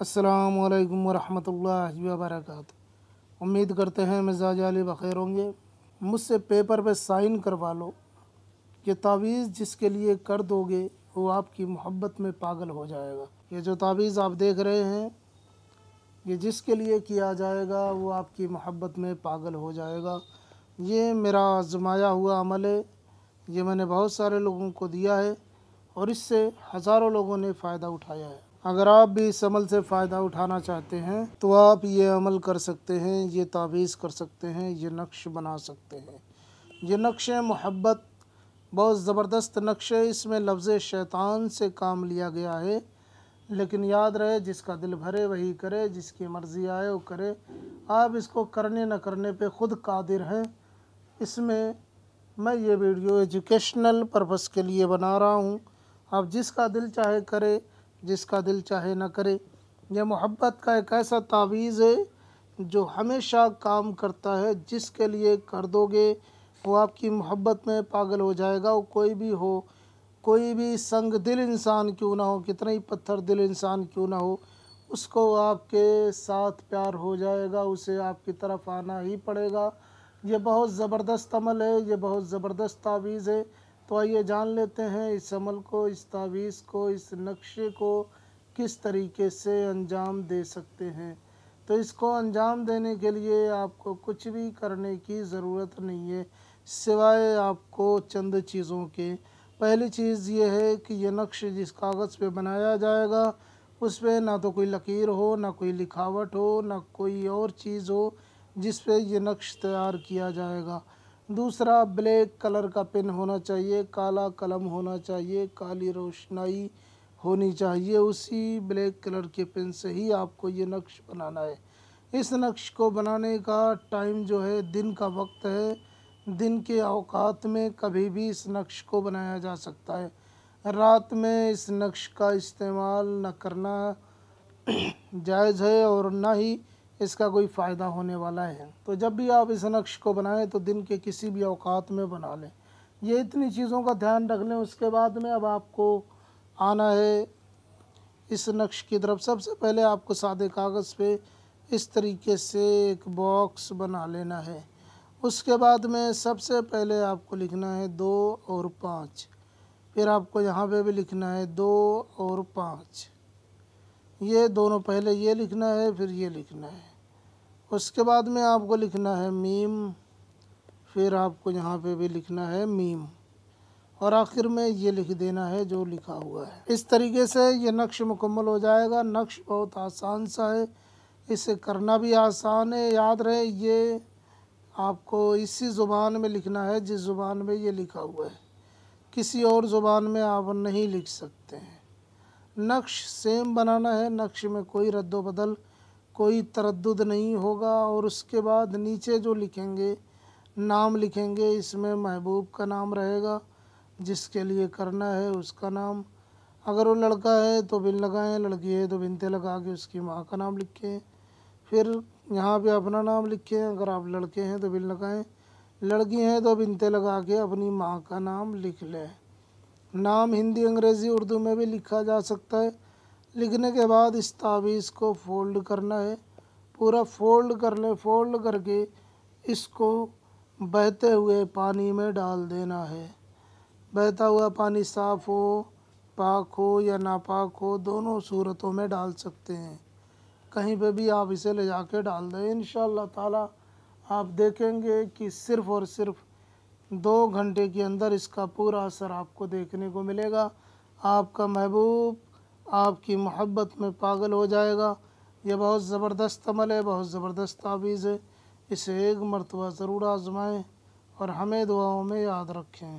असलकम वरहमल वबरक उम्मीद करते हैं मिजाज अली बख़ैर होंगे मुझसे पेपर पे साइन करवा लो ये तावीज़ जिसके लिए कर दोगे वो आपकी मोहब्बत में पागल हो जाएगा ये जो तावीज़ आप देख रहे हैं ये जिसके लिए किया जाएगा वो आपकी मोहब्बत में पागल हो जाएगा ये मेरा आजमाया हुआ अमल है ये मैंने बहुत सारे लोगों को दिया है और इससे हज़ारों लोगों ने फ़ायदा उठाया है अगर आप भी इस अमल से फ़ायदा उठाना चाहते हैं तो आप ये अमल कर सकते हैं ये तावीज़ कर सकते हैं ये नक्श बना सकते हैं ये नक्श मोहब्बत बहुत ज़बरदस्त नक्श है इसमें लफ्ज़ शैतान से काम लिया गया है लेकिन याद रहे जिसका दिल भरे वही करे जिसकी मर्ज़ी आए वो करे आप इसको करने न करने पे ख़ुद कादिर हैं इसमें मैं ये वीडियो एजुकेशनल पर्पस के लिए बना रहा हूँ आप जिसका दिल चाहे करे जिसका दिल चाहे ना करे यह मोहब्बत का एक ऐसा तावीज़ है जो हमेशा काम करता है जिसके लिए कर दोगे वो आपकी मोहब्बत में पागल हो जाएगा वो कोई भी हो कोई भी संग दिल इंसान क्यों ना हो कितना ही पत्थर दिल इंसान क्यों ना हो उसको आपके साथ प्यार हो जाएगा उसे आपकी तरफ आना ही पड़ेगा ये बहुत ज़बरदस्त अमल है ये बहुत ज़बरदस्त तावीज़ है तो आइए जान लेते हैं इस अमल को इस तावीज़ को इस नक्शे को किस तरीके से अंजाम दे सकते हैं तो इसको अंजाम देने के लिए आपको कुछ भी करने की ज़रूरत नहीं है सिवाय आपको चंद चीज़ों के पहली चीज़ ये है कि यह नक्श जिस कागज़ पे बनाया जाएगा उस पर ना तो कोई लकीर हो ना कोई लिखावट हो ना कोई और चीज़ हो जिस पे ये नक्श तैयार किया जाएगा दूसरा ब्लैक कलर का पेन होना चाहिए काला कलम होना चाहिए काली रोशनाई होनी चाहिए उसी ब्लैक कलर के पेन से ही आपको ये नक्श बनाना है इस नक्श को बनाने का टाइम जो है दिन का वक्त है दिन के अवकात में कभी भी इस नक्श को बनाया जा सकता है रात में इस नक्श का इस्तेमाल न करना जायज़ है और ना ही इसका कोई फ़ायदा होने वाला है तो जब भी आप इस नक्श को बनाएं तो दिन के किसी भी अवकात में बना लें ये इतनी चीज़ों का ध्यान रख लें उसके बाद में अब आपको आना है इस नक्श की तरफ सबसे पहले आपको सादे कागज़ पे इस तरीके से एक बॉक्स बना लेना है उसके बाद में सबसे पहले आपको लिखना है दो और पाँच फिर आपको यहाँ पे भी लिखना है दो और पाँच ये दोनों पहले ये लिखना है फिर ये लिखना है उसके बाद में आपको लिखना है मीम फिर आपको यहाँ पे भी लिखना है मीम और आखिर में ये लिख देना है जो लिखा हुआ है इस तरीके से ये नक्श मुकम्मल हो जाएगा नक्श बहुत आसान सा है इसे करना भी आसान है याद रहे ये आपको इसी ज़ुबान में लिखना है जिस ज़ुबान में ये लिखा हुआ है किसी और ज़ुबान में आप नहीं लिख सकते हैं नक्श सेम बनाना है नक्श में कोई रद्द कोई तरद नहीं होगा और उसके बाद नीचे जो लिखेंगे नाम लिखेंगे इसमें महबूब का नाम रहेगा जिसके लिए करना है उसका नाम अगर वो लड़का है तो बिन लगाएं लड़की है तो बिनते लगा के उसकी माँ का नाम लिखें फिर यहाँ पे अपना नाम लिखें अगर आप लड़के हैं तो बिन लगाएं लड़की हैं तो बिनते लगा के अपनी माँ का नाम लिख लें नाम हिंदी अंग्रेज़ी उर्दू में भी लिखा जा सकता है लिखने के बाद इस तावीज़ को फोल्ड करना है पूरा फोल्ड कर ले फोल्ड करके इसको बहते हुए पानी में डाल देना है बहता हुआ पानी साफ़ हो पाक हो या नापाक हो दोनों सूरतों में डाल सकते हैं कहीं पे भी आप इसे ले जा डाल दें इन ताला आप देखेंगे कि सिर्फ़ और सिर्फ़ दो घंटे के अंदर इसका पूरा असर आपको देखने को मिलेगा आपका महबूब आपकी मोहब्बत में पागल हो जाएगा यह बहुत ज़बरदस्त अमल है बहुत ज़बरदस्त तावीज़ है इसे एक मरतबा ज़रूर आजमाएँ और हमें दुआओं में याद रखें